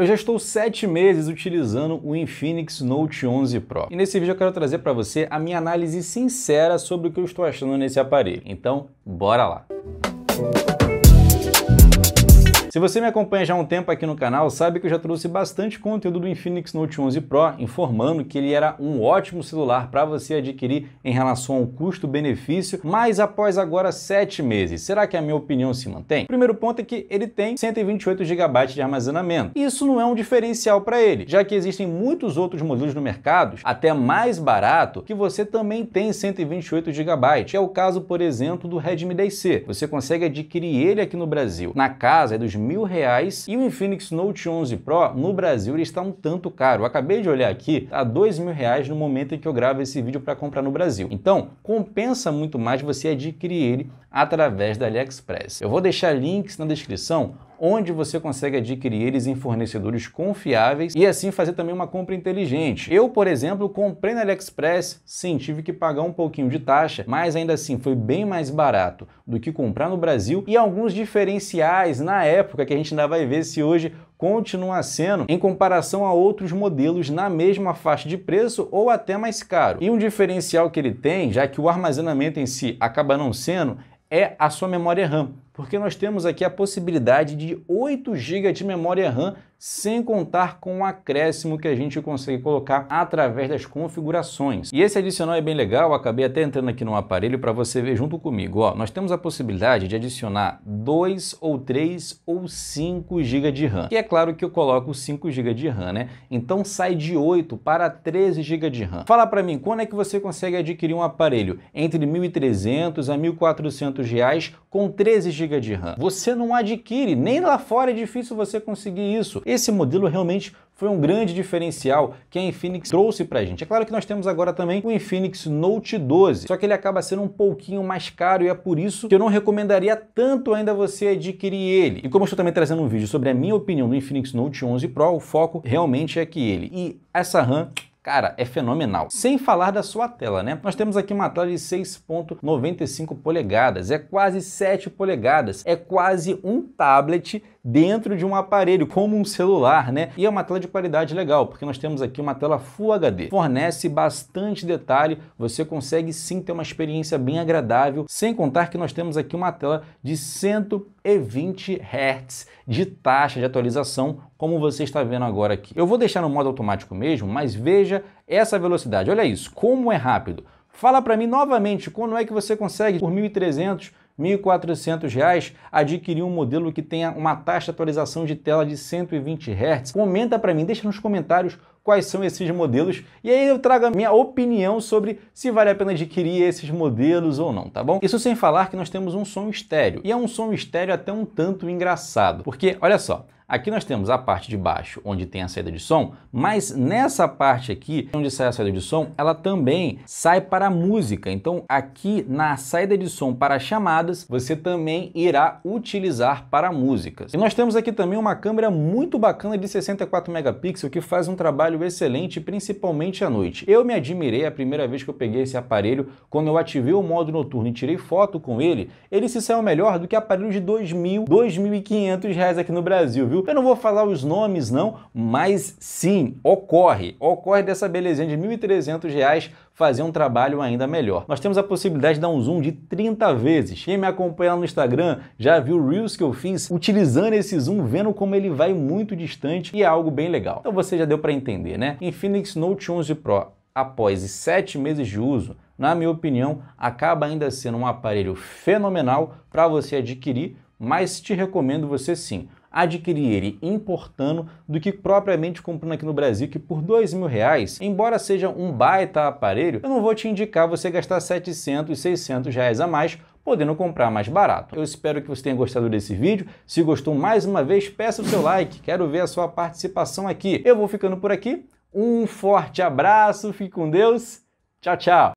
Eu já estou sete meses utilizando o Infinix Note 11 Pro. E nesse vídeo eu quero trazer para você a minha análise sincera sobre o que eu estou achando nesse aparelho. Então, bora lá! Música se você me acompanha já há um tempo aqui no canal, sabe que eu já trouxe bastante conteúdo do Infinix Note 11 Pro informando que ele era um ótimo celular para você adquirir em relação ao custo-benefício, mas após agora 7 meses, será que a minha opinião se mantém? O primeiro ponto é que ele tem 128 GB de armazenamento. Isso não é um diferencial para ele, já que existem muitos outros modelos no mercado, até mais barato, que você também tem 128 GB. É o caso, por exemplo, do Redmi 10C. Você consegue adquirir ele aqui no Brasil na casa é dos mil reais e o Infinix Note 11 Pro no Brasil ele está um tanto caro. Eu acabei de olhar aqui, tá dois mil reais no momento em que eu gravo esse vídeo para comprar no Brasil. Então compensa muito mais você adquirir ele através da AliExpress. Eu vou deixar links na descrição onde você consegue adquirir eles em fornecedores confiáveis e assim fazer também uma compra inteligente. Eu, por exemplo, comprei na AliExpress, sim, tive que pagar um pouquinho de taxa, mas ainda assim foi bem mais barato do que comprar no Brasil e alguns diferenciais na época que a gente ainda vai ver se hoje continua sendo em comparação a outros modelos na mesma faixa de preço ou até mais caro. E um diferencial que ele tem, já que o armazenamento em si acaba não sendo, é a sua memória RAM porque nós temos aqui a possibilidade de 8 GB de memória RAM sem contar com o acréscimo que a gente consegue colocar através das configurações. E esse adicional é bem legal, acabei até entrando aqui no aparelho para você ver junto comigo. Ó, nós temos a possibilidade de adicionar 2 ou 3 ou 5 GB de RAM. E é claro que eu coloco 5 GB de RAM, né? Então sai de 8 para 13 GB de RAM. Fala para mim, quando é que você consegue adquirir um aparelho entre 1.300 a 1.400 reais com 13 GB de RAM? Você não adquire, nem lá fora é difícil você conseguir isso. Esse modelo realmente foi um grande diferencial que a Infinix trouxe para a gente. É claro que nós temos agora também o Infinix Note 12, só que ele acaba sendo um pouquinho mais caro e é por isso que eu não recomendaria tanto ainda você adquirir ele. E como eu estou também trazendo um vídeo sobre a minha opinião do Infinix Note 11 Pro, o foco realmente é que ele. E essa RAM Cara, é fenomenal. Sem falar da sua tela, né? Nós temos aqui uma tela de 6.95 polegadas, é quase 7 polegadas, é quase um tablet dentro de um aparelho, como um celular, né? E é uma tela de qualidade legal, porque nós temos aqui uma tela Full HD. Fornece bastante detalhe, você consegue sim ter uma experiência bem agradável, sem contar que nós temos aqui uma tela de 120 Hz de taxa de atualização, como você está vendo agora aqui. Eu vou deixar no modo automático mesmo, mas veja essa velocidade. Olha isso, como é rápido. Fala para mim novamente, quando é que você consegue por 1300 R$ 1.400, adquirir um modelo que tenha uma taxa de atualização de tela de 120 Hz? Comenta para mim, deixa nos comentários quais são esses modelos e aí eu trago a minha opinião sobre se vale a pena adquirir esses modelos ou não, tá bom? Isso sem falar que nós temos um som estéreo e é um som estéreo até um tanto engraçado, porque olha só, Aqui nós temos a parte de baixo, onde tem a saída de som, mas nessa parte aqui, onde sai a saída de som, ela também sai para a música. Então, aqui na saída de som para chamadas, você também irá utilizar para músicas. E nós temos aqui também uma câmera muito bacana de 64 megapixels, que faz um trabalho trabalho excelente, principalmente à noite. Eu me admirei a primeira vez que eu peguei esse aparelho, quando eu ativei o modo noturno e tirei foto com ele, ele se saiu melhor do que aparelhos de 2.000, 2.500 reais aqui no Brasil, viu? Eu não vou falar os nomes não, mas sim, ocorre. Ocorre dessa belezinha de 1.300 reais fazer um trabalho ainda melhor. Nós temos a possibilidade de dar um zoom de 30 vezes. Quem me acompanha lá no Instagram já viu Reels que eu fiz utilizando esse zoom, vendo como ele vai muito distante e é algo bem legal. Então você já deu para entender, né? Infinix Note 11 Pro, após sete meses de uso, na minha opinião, acaba ainda sendo um aparelho fenomenal para você adquirir, mas te recomendo você sim adquirir ele importando do que propriamente comprando aqui no Brasil, que por dois mil reais, embora seja um baita aparelho, eu não vou te indicar você gastar 700, 600 reais a mais podendo comprar mais barato. Eu espero que você tenha gostado desse vídeo. Se gostou, mais uma vez, peça o seu like. Quero ver a sua participação aqui. Eu vou ficando por aqui. Um forte abraço, fique com Deus. Tchau, tchau.